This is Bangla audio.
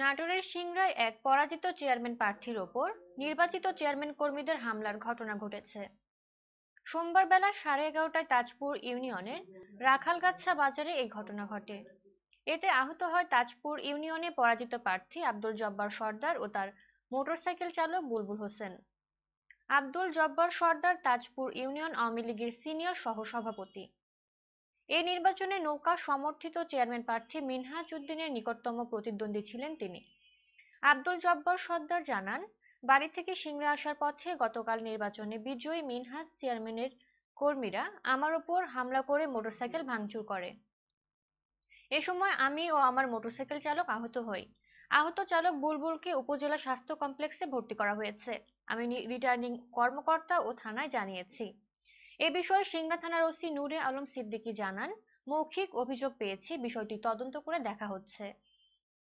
নাটোরের সিংড়ায় এক পরাজিত চেয়ারম্যান প্রার্থীর ওপর নির্বাচিত চেয়ারম্যান কর্মীদের হামলার ঘটনা ঘটেছে সোমবার বেলা সাড়ে এগারোটায় তাজপুর ইউনিয়নের রাখালগাছা বাজারে এই ঘটনা ঘটে এতে আহত হয় তাজপুর ইউনিয়নে পরাজিত প্রার্থী আব্দুল জব্বার সর্দার ও তার মোটরসাইকেল চালক বুলবুল হোসেন আব্দুল জব্বার সর্দার তাজপুর ইউনিয়ন আওয়ামী লীগের সিনিয়র সহসভাপতি এ নির্বাচনে নৌকা সমর্থিত চেয়ারম্যান প্রার্থী মিনহাজ উদ্দিনের নিকটতম প্রতিদ্বন্দ্বী ছিলেন তিনি আব্দুল জব্বার সর্দার জানান বাড়ি থেকে সিংড়া আসার পথে গতকাল নির্বাচনে বিজয়ী মিনহাজ চেয়ারম্যানের কর্মীরা আমার উপর হামলা করে মোটরসাইকেল ভাঙচুর করে এ সময় আমি ও আমার মোটরসাইকেল চালক আহত হই আহত চালক বুলবুলকে উপজেলা স্বাস্থ্য কমপ্লেক্সে ভর্তি করা হয়েছে আমি রিটার্নিং কর্মকর্তা ও থানায় জানিয়েছি এ বিষয়ে সিংড়া থানার ওসি নূরে আলম সিদ্দিকী জানান মৌখিক অভিযোগ পেয়েছি বিষয়টি তদন্ত করে দেখা হচ্ছে